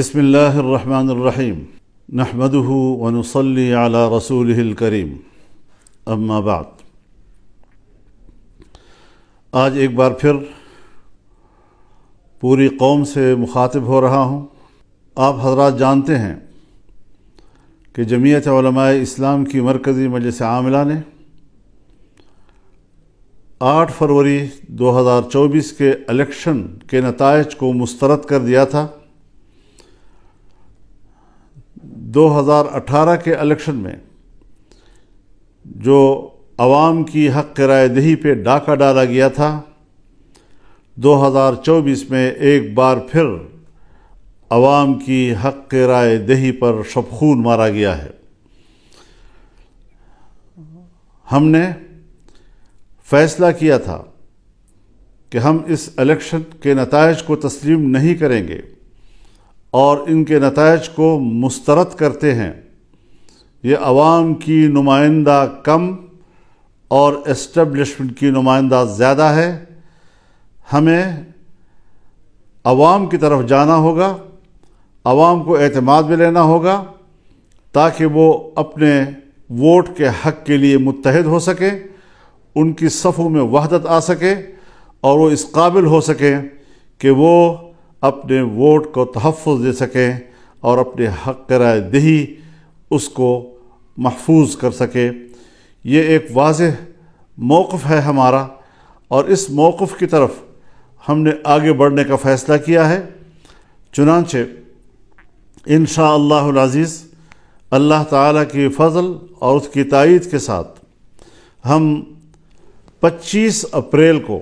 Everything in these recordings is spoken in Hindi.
ونصلي على رسوله الكريم اما अम्माबाद आज एक बार फिर पूरी कौम से मुखातिब हो रहा हूँ आप हजरात जानते हैं कि जमीयत इस्लाम की मरकज़ी मजलिस आमला ने 8 फरवरी 2024 के इलेक्शन के नतज को मुस्तरद कर दिया था 2018 के इलेक्शन में जो आवाम की हक दही पे डाका डाला गया था 2024 में एक बार फिर आवाम की हक दही पर शबखून मारा गया है हमने फैसला किया था कि हम इस इलेक्शन के नतज को तस्लीम नहीं करेंगे और इनके नतज को मुस्तरद करते हैं ये आवाम की नुमाइंदा कम और इस्टबलिशमेंट की नुमाइंदा ज़्यादा है हमें आवाम की तरफ जाना होगा आवाम को अतमाद में लेना होगा ताकि वो अपने वोट के हक़ के लिए मुतहद हो सकें उनकी सफ़ों में वहदत आ सके और वो इस काबिल हो सकें कि वो अपने वोट को तहफ़ दे सकें और अपने हक राय दही उसको महफूज कर सके ये एक वाज मौक़ है हमारा और इस मौक़ की तरफ हमने आगे बढ़ने का फ़ैसला किया है चुनानचे इन शज़ीज़ अल्लाह ताला की फ़ल और उसकी तइद के साथ हम 25 अप्रैल को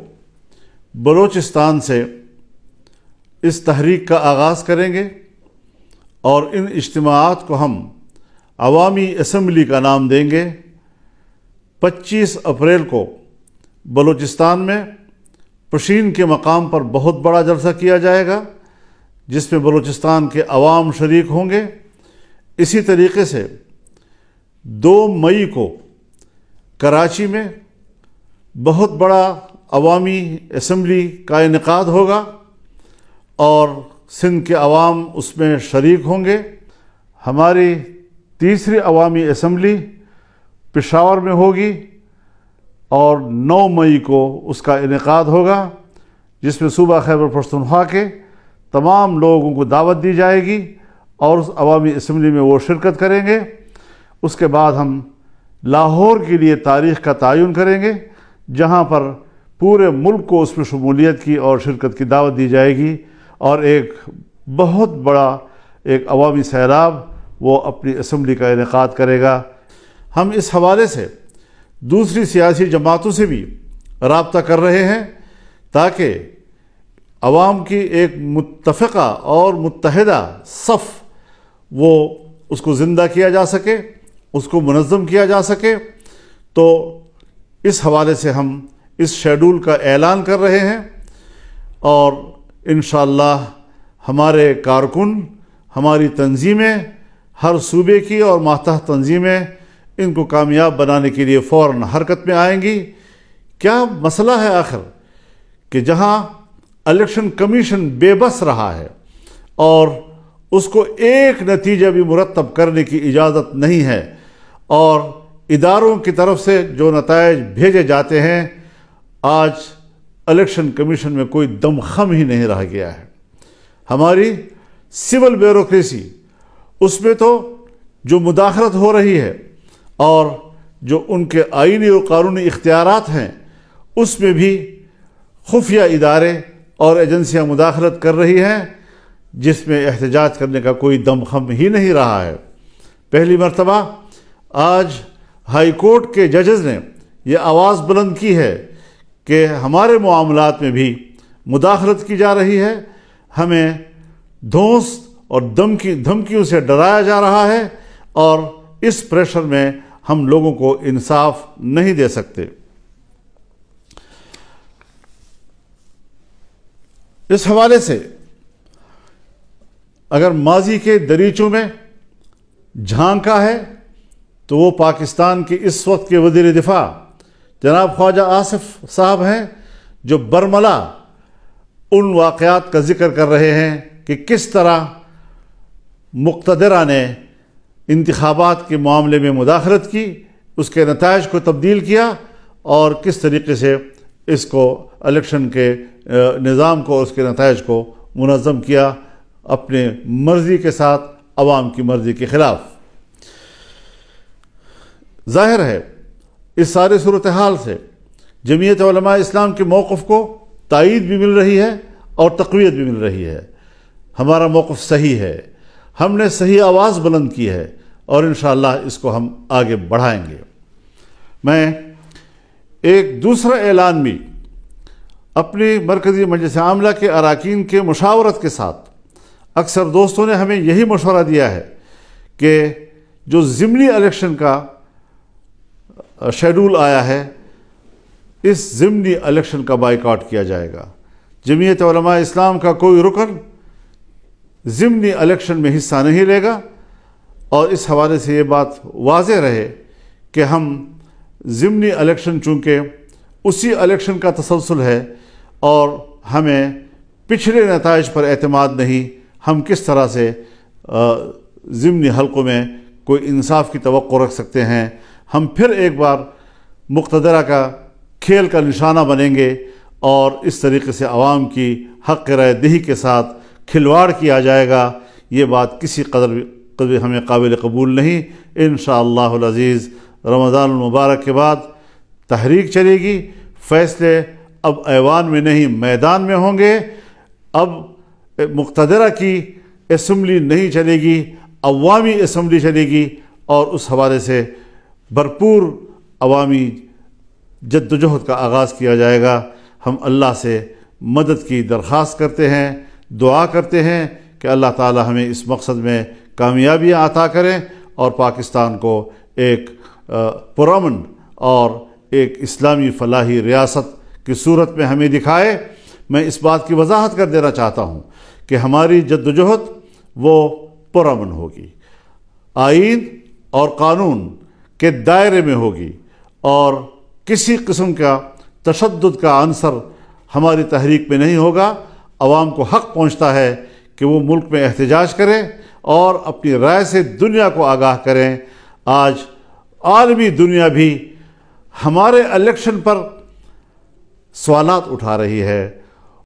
बलूचिस्तान से इस तहरीक का आगाज़ करेंगे और इन इज्तमात को हम अवामी असम्बली का नाम देंगे 25 अप्रैल को बलूचिस्तान में पशीन के मकाम पर बहुत बड़ा जलसा किया जाएगा जिसमें बलूचिस्तान के अवाम शरीक होंगे इसी तरीके से दो मई को कराची में बहुत बड़ा अवामी असम्बली का इनका होगा और सिंध के अवाम उसमें शरीक होंगे हमारी तीसरी अवामी असम्बली पिशावर में होगी और 9 मई को उसका इनका होगा जिसमें सूबा खैबर पश्तनखा के तमाम लोगों को दावत दी जाएगी और उस अवामी इसम्बली में वो शिरकत करेंगे उसके बाद हम लाहौर के लिए तारीख़ का तयन करेंगे जहाँ पर पूरे मुल्क को उसमें शमूलियत की और शिरकत की दावत दी जाएगी और एक बहुत बड़ा एक अवामी सैराब वो अपनी असम्बली का इनका करेगा हम इस हवाले से दूसरी सियासी जमातों से भी रबता कर रहे हैं ताकि आवाम की एक मुतफ़ा और मुतहदा सफ़ वो उसको ज़िंदा किया जा सके उसको मनज़म किया जा सके तो इस हवाले से हम इस शेड्यूल का ऐलान कर रहे हैं और इन हमारे कारकुन हमारी तंजीमें हर सूबे की और माता तंजीमें इनको कामयाब बनाने के लिए फ़ौर हरकत में आएंगी क्या मसला है आखिर कि जहाँ इलेक्शन कमीशन बेबस रहा है और उसको एक नतीजा भी मुरतब करने की इजाज़त नहीं है और इदारों की तरफ से जो नतज भेजे जाते हैं आज इलेक्शन कमीशन में कोई दमखम ही नहीं रह गया है हमारी सिविल ब्यूरोसी उसमें तो जो मुदाखलत हो रही है और जो उनके आइनी और कानूनी इख्तियार हैं उसमें भी खुफिया इदारे और एजेंसियां मुदाखलत कर रही हैं जिसमें एहतजाज करने का कोई दमखम ही नहीं रहा है पहली मरतबा आज हाई कोर्ट के जजेज़ ने यह आवाज़ बुलंद की है कि हमारे मामलों में भी मुदाखलत की जा रही है हमें धोस और धमकी धमकी धमकियों से डराया जा रहा है और इस प्रेशर में हम लोगों को इंसाफ नहीं दे सकते इस हवाले से अगर माजी के दरीचों में झांका है तो वो पाकिस्तान के इस वक्त के वजीर दिफा जनाब ख्वाजा आसिफ साहब हैं जो बरमला उन वाकयात का जिक्र कर रहे हैं कि किस तरह मुख्तरा ने इंतबात के मामले में मुदाखलत की उसके नतज को तब्दील किया और किस तरीके से इसको इलेक्शन के निज़ाम को और उसके नतज को मनज़म किया अपने मर्ज़ी के साथ आवाम की मर्ज़ी के ख़िलाफ़ ज़ाहिर है इस सारे सूरत हाल से जमीयत इस्लाम के मौक़ को तइद भी मिल रही है और तकवीत भी मिल रही है हमारा मौक़ सही है हमने सही आवाज़ बुलंद की है और इन इसको हम आगे बढ़ाएंगे मैं एक दूसरा ऐलान भी अपनी मरकज़ी मजलिस आमला के अरकान के मशावरत के साथ अक्सर दोस्तों ने हमें यही मशवरा दिया है कि जो ज़मनी इलेक्शन का शेड्यूल आया है इस ज़मनी इलेक्शन का बाइकाट किया जाएगा जमीयत इस्लाम का कोई रुकन ज़मनी इलेक्शन में हिस्सा नहीं लेगा और इस हवाले से ये बात वाज रहे कि हम ज़मनी इलेक्शन चूँकि उसी इलेक्शन का तसलसल है और हमें पिछले नतज पर अतमाद नहीं हम किस तरह से ज़मनी हलकों में कोई इंसाफ की तो रख सकते हैं हम फिर एक बार मुख्तरा का खेल का निशाना बनेंगे और इस तरीके से आवाम की हक राय दही के साथ खिलवाड़ किया जाएगा ये बात किसी कदर कभी हमें काबिल कबूल नहीं इन शज़ीज़ रमज़ान मुबारक के बाद तहरीक चलेगी फ़ैसले अब ऐवान में नहीं मैदान में होंगे अब मुख्तरा की इसम्बली नहीं चलेगी अवामी इसम्बली चलेगी और उस हवाले से भरपूर अवामी जद्दोजहद का आगाज़ किया जाएगा हम अल्लाह से मदद की दरख्वास्त करते हैं दुआ करते हैं कि अल्लाह ताला हमें इस मकसद में कामयाबियाँ अता करें और पाकिस्तान को एक पुरमन और एक इस्लामी फलाही रियासत की सूरत में हमें दिखाए मैं इस बात की वजाहत कर देना चाहता हूँ कि हमारी जद्दोजहद वो पुरमन होगी आइन और कानून के दायरे में होगी और किसी किस्म का तशद का आंसर हमारी तहरीक में नहीं होगा आवाम को हक पहुँचता है कि वो मुल्क में एहतजाज करें और अपनी राय से दुनिया को आगाह करें आज आलमी दुनिया भी हमारे इलेक्शन पर सवाल उठा रही है